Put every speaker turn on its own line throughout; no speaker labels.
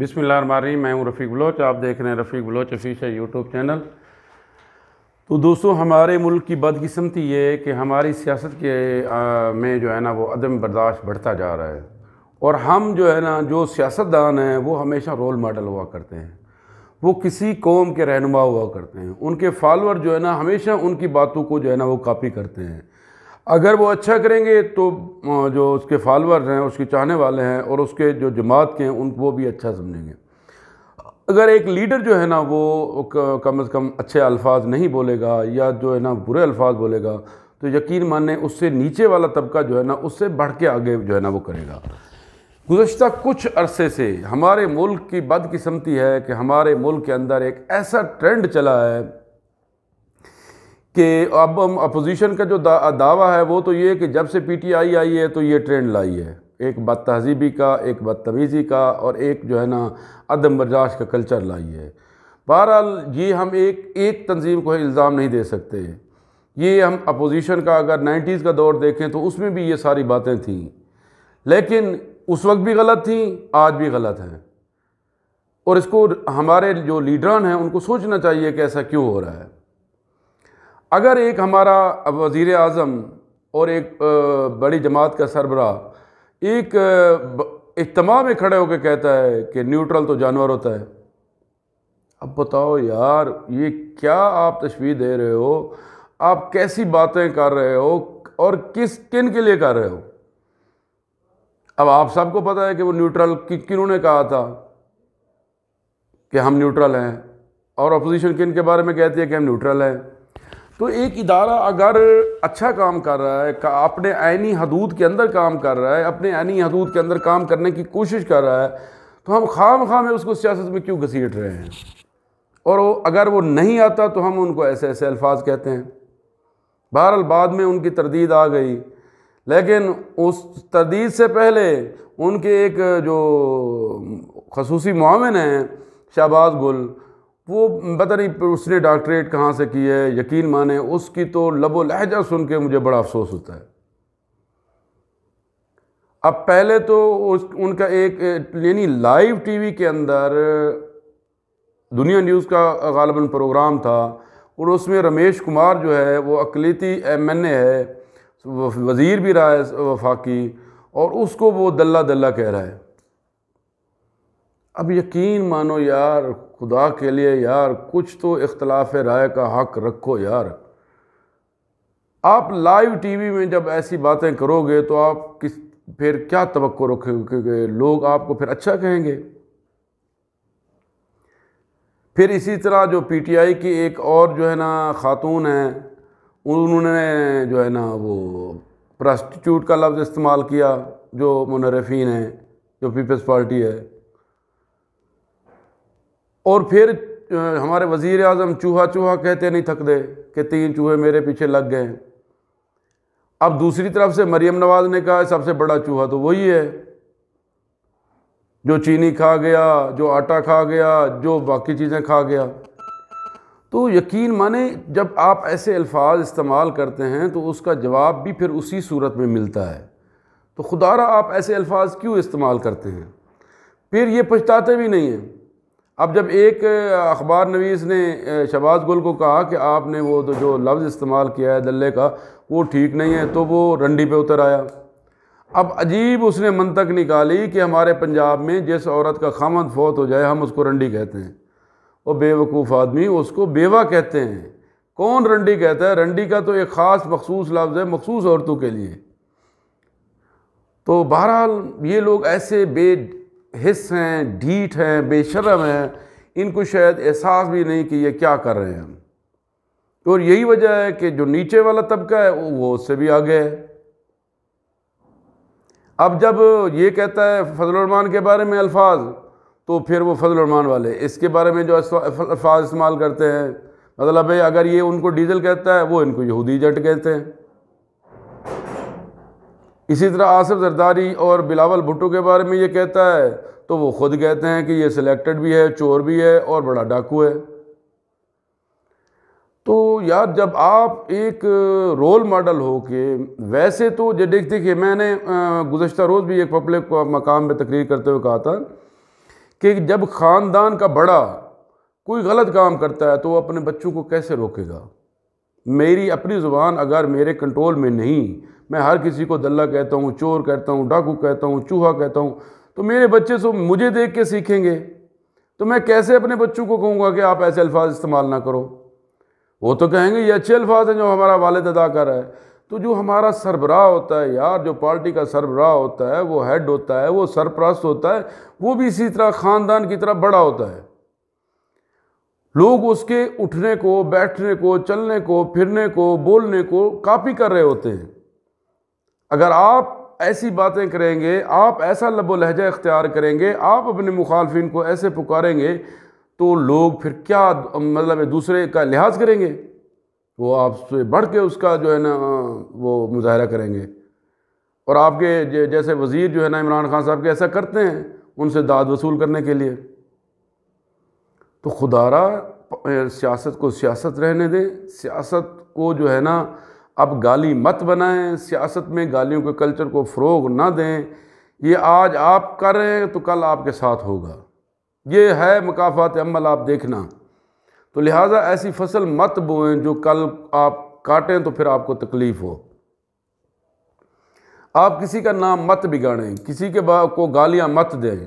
बिसमिल्लामारी मैं हूँ रफ़ीक बलोच आप देख रहे हैं Rafiq Baloch official YouTube channel तो दोस्तों हमारे मुल्क की बदकस्मती ये है कि हमारी सियासत के आ, में जो है ना वो अदम बर्दाश्त बढ़ता जा रहा है और हम जो है ना जो सियासतदान हैं वो हमेशा रोल मॉडल हुआ करते हैं वो किसी कौम के रहनुमा हुआ करते हैं उनके फॉलोअर जो है ना हमेशा उनकी बातों को जो है ना वो कापी करते हैं अगर वो अच्छा करेंगे तो जो उसके फॉलोअर्स हैं उसके चाहने वाले हैं और उसके जो जमात के हैं उनको भी अच्छा समझेंगे अगर एक लीडर जो है ना वो कम से कम अच्छे अल्फाज नहीं बोलेगा या जो है ना बुरे अल्फाज बोलेगा तो यकीन माने उससे नीचे वाला तबका जो है ना उससे बढ़ के आगे जो है ना वो करेगा गुज्त कुछ अरसे से हमारे मुल्क की बदकस्मती है कि हमारे मुल्क के अंदर एक ऐसा ट्रेंड चला है कि अब हम अपोजिशन का जो दा, दावा है वो तो ये कि जब से पी टी आई है तो ये ट्रेंड लाई है एक बद तहजीबी का एक बदतमीज़ी का और एक जो है ना अदम बर्दाश्त का कल्चर लाई है बहरहाल ये हम एक एक तंजीम को इल्ज़ाम नहीं दे सकते ये हम अपोजिशन का अगर नाइन्टीज़ का दौर देखें तो उसमें भी ये सारी बातें थीं लेकिन उस वक्त भी गलत थी आज भी गलत हैं और इसको हमारे जो लीडरान हैं उनको सोचना चाहिए कि ऐसा क्यों हो रहा है अगर एक हमारा वज़ी अजम और एक बड़ी जमात का सरबरा एक इज्तम में खड़े होकर कहता है कि न्यूट्रल तो जानवर होता है अब बताओ यार ये क्या आप तस्वीर दे रहे हो आप कैसी बातें कर रहे हो और किस किन के लिए कर रहे हो अब आप सबको पता है कि वो न्यूट्रल कि किन्होंने कहा था कि हम न्यूट्रल हैं और अपोजिशन किन के बारे में कहती है कि हम न्यूट्रल हैं तो एक इदारा अगर अच्छा काम कर रहा है अपने आनी हदूद के अंदर काम कर रहा है अपने आनी हदूद के अंदर काम करने की कोशिश कर रहा है तो हम खाम खाम में उसको सियासत में क्यों घसीट रहे हैं और वो अगर वो नहीं आता तो हम उनको ऐसे ऐसे अल्फाज कहते हैं बहरहाल बाद में उनकी तरदीद आ गई लेकिन उस तरदीद से पहले उनके एक जो खसूसी मामिन हैं शहबाज गुल वो पता नहीं उसने डॉक्टरेट कहाँ से की है यकीन माने उसकी तो लबो लहजा सुन के मुझे बड़ा अफसोस होता है अब पहले तो उस उनका एक यानी लाइव टीवी के अंदर दुनिया न्यूज़ का गालबन प्रोग्राम था और उसमें रमेश कुमार जो है वो अकलीती एम एन ए है वज़ीर भी रहा है वफाकी और उसको वो दल्ला दल्ला कह रहा है अब यकीन मानो यार खुदा के लिए यार कुछ तो इख्तलाफ राय का हक रखो यार आप लाइव टीवी में जब ऐसी बातें करोगे तो आप किस फिर क्या तो रखोगे लोग आपको फिर अच्छा कहेंगे फिर इसी तरह जो पीटीआई की एक और जो है ना ख़ातून है उन्होंने जो है ना वो प्रस्टिट्यूट का लफ्ज़ इस्तेमाल किया जो मुनरफिन है जो पीपल्स पार्टी है और फिर हमारे वज़ी अजम चूहा चूहा कहते नहीं थकते कि तीन चूहे मेरे पीछे लग गए अब दूसरी तरफ से मरियम नवाज़ ने कहा सबसे बड़ा चूहा तो वही है जो चीनी खा गया जो आटा खा गया जो बाकी चीज़ें खा गया तो यकीन माने जब आप ऐसे अल्फाज इस्तेमाल करते हैं तो उसका जवाब भी फिर उसी सूरत में मिलता है तो खुदारा आप ऐसे अल्फाज क्यों इस्तेमाल करते हैं फिर ये पछताते भी नहीं हैं अब जब एक अखबार नवीस ने शबाज गुल को कहा कि आपने वो तो जो लफ्ज़ इस्तेमाल किया है दल्ले का वो ठीक नहीं है तो वो रंडी पे उतर आया अब अजीब उसने तक निकाली कि हमारे पंजाब में जिस औरत का खामद फौत हो जाए हम उसको रंडी कहते हैं वो बेवकूफ़ आदमी उसको बेवा कहते हैं कौन रंडी कहता है रंडी का तो एक ख़ास मखसूस लफ्ज़ है मखसूस औरतों के लिए तो बहरहाल ये लोग ऐसे बे हिस्स हैं ढीठ हैं बेशरम हैं इनको शायद एहसास भी नहीं कि ये क्या कर रहे हैं तो और यही वजह है कि जो नीचे वाला तबका है वो उससे भी आगे है अब जब ये कहता है फजलरमान के बारे में अल्फाज तो फिर वो फजलरमान वाले इसके बारे में जो अल्फाज इस्तेमाल करते हैं मतलब है अगर ये उनको डीजल कहता है वो इनको यहूदी जट कहते हैं इसी तरह आसफ जरदारी और बिलावल भुट्टो के बारे में ये कहता है तो वो खुद कहते हैं कि ये सिलेक्टेड भी है चोर भी है और बड़ा डाकू है तो यार जब आप एक रोल मॉडल हो के वैसे तो जो देखते देखिए मैंने गुज्त रोज़ भी एक पब्लिक मकाम में तकरीर करते हुए कहा था कि जब ख़ानदान का बड़ा कोई गलत काम करता है तो वो अपने बच्चों को कैसे रोकेगा मेरी अपनी ज़ुबान अगर मेरे कंट्रोल में नहीं मैं हर किसी को दल्ला कहता हूँ चोर कहता हूँ डाकू कहता हूँ चूहा कहता हूँ तो मेरे बच्चे सो मुझे देख के सीखेंगे तो मैं कैसे अपने बच्चों को कहूँगा कि आप ऐसे अल्फाज इस्तेमाल ना करो वो तो कहेंगे ये अच्छे अल्फाज हैं जो हमारा वालद अदा कर रहा है तो जो हमारा सरबराह होता है यार जो पार्टी का सरबराह होता है वो हेड होता है वो सरपरस्त होता है वो भी इसी तरह ख़ानदान की तरह बड़ा होता है लोग उसके उठने को बैठने को चलने को फिरने को बोलने को कापी कर रहे होते हैं अगर आप ऐसी बातें करेंगे आप ऐसा लबो लहजा इख्तियार करेंगे आप अपने मुखालफिन को ऐसे पुकारेंगे तो लोग फिर क्या मतलब दूसरे का लिहाज करेंगे वो आपसे बढ़ के उसका जो है ना वो मुजाहरा करेंगे और आपके जैसे वज़ीर जो है ना इमरान खान साहब के ऐसा करते हैं उनसे दाद वसूल करने के लिए तो खुदारा सियासत को सियासत रहने दें सियासत को जो है ना अब गाली मत बनाएं सियासत में गालियों के कल्चर को फ़रोग ना दें ये आज आप कर रहे हैं तो कल आपके साथ होगा ये है मकाफात अमल आप देखना तो लिहाजा ऐसी फसल मत बोएं जो कल आप काटें तो फिर आपको तकलीफ़ हो आप किसी का नाम मत बिगाड़ें किसी के को गालियां मत दें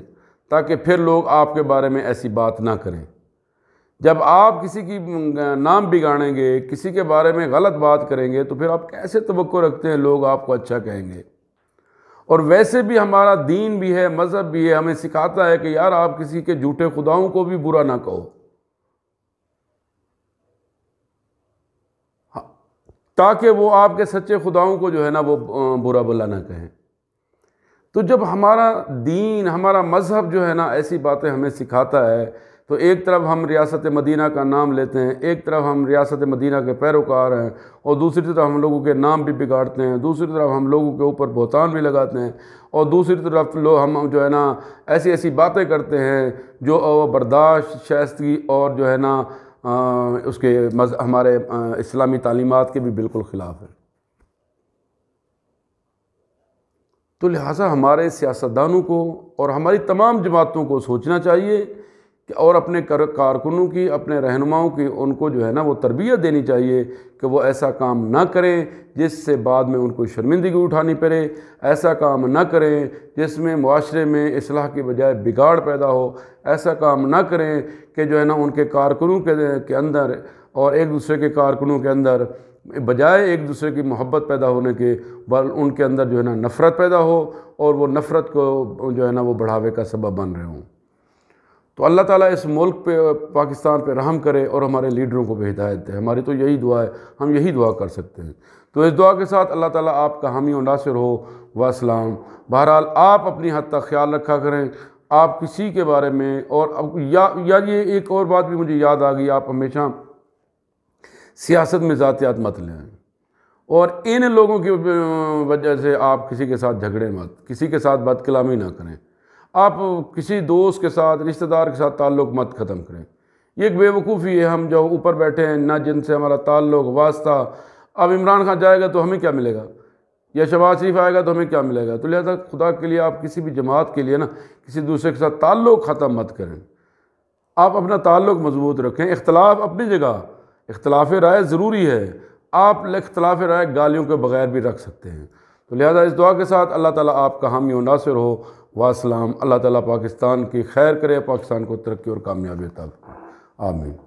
ताकि फिर लोग आपके बारे में ऐसी बात ना करें जब आप किसी की नाम बिगाड़ेंगे किसी के बारे में गलत बात करेंगे तो फिर आप कैसे तो रखते हैं लोग आपको अच्छा कहेंगे और वैसे भी हमारा दीन भी है मज़हब भी है हमें सिखाता है कि यार आप किसी के झूठे खुदाओं को भी बुरा ना कहो हाँ, ताकि वो आपके सच्चे खुदाओं को जो है ना वो बुरा भला ना कहें तो जब हमारा दीन हमारा मज़हब जो है ना ऐसी बातें हमें सिखाता है तो एक तरफ हम रियासत मदीना का नाम लेते हैं एक तरफ हम रियासत मदीना के पैरोकार हैं और दूसरी तरफ हम लोगों के नाम भी बिगाड़ते हैं दूसरी तरफ हम लोगों के ऊपर बहतान भी लगाते हैं और दूसरी तरफ लोग हम जो है ना ऐसी ऐसी बातें करते हैं जो बर्दाश्त शायस्तगी और जो है ना आ, उसके मज हमारे आ, इस्लामी तालीमत के भी बिल्कुल ख़िलाफ़ है तो लिहाजा हमारे सियासतदानों को और हमारी तमाम जमातों को सोचना चाहिए और अपने कर कारकुनों की अपने रहनुमाओं की उनको जो है ना वो तरबियत देनी चाहिए कि वो ऐसा काम ना करें जिससे बाद में उनको शर्मिंदगी उठानी पड़े ऐसा काम ना करें जिसमें माशरे में असलाह के बजाय बिगाड़ पैदा हो ऐसा काम ना करें कि जो है ना उनके कारकुनों के, के अंदर और एक दूसरे के कारकुनों के अंदर बजाय एक दूसरे की मोहब्बत पैदा होने के बल उनके अंदर जो है ना नफ़रत पैदा हो और वो नफ़रत को जो है ना वो बढ़ावे का सबब बन रहे हों तो अल्लाह ताला इस मुल्क पे पाकिस्तान पे रहम करे और हमारे लीडरों को भी हिदायत दे हमारी तो यही दुआ है हम यही दुआ कर सकते हैं तो इस दुआ के साथ अल्लाह ताला आपका हामी और हो वसलाम बहरहाल आप अपनी हद तक ख्याल रखा करें आप किसी के बारे में और अब या, या ये एक और बात भी मुझे याद आ गई आप हमेशा सियासत में ज़ातियात मत लें और इन लोगों की वजह से आप किसी के साथ झगड़े मत किसी के साथ बदकलामी ना करें आप किसी दोस्त के साथ रिश्तेदार के साथ ताल्लुक मत ख़त्म करें ये एक बेवकूफ़ी है हम जब ऊपर बैठे हैं ना जिनसे हमारा ताल्लुक वास्ता अब इमरान खान जाएगा तो हमें क्या मिलेगा या शबाज शरीफ आएगा तो हमें क्या मिलेगा तो लिहाजा खुदा के लिए आप किसी भी जमात के लिए ना किसी दूसरे के साथ ताल्लुक ख़त्म मत करें आप अपना ताल्लुक मजबूत रखें इख्तलाफ अपनी जगह इख्तलाफ राय ज़रूरी है आप इख्तलाफ राय गालियों के बगैर भी रख सकते हैं तो लिहाजा इस दुआ के साथ अल्लाह ताला आपका हामी और नासिर हो वाम अल्लाह ताला पाकिस्तान की खैर करे पाकिस्तान को तरक्की और कामयाबी तक आमीन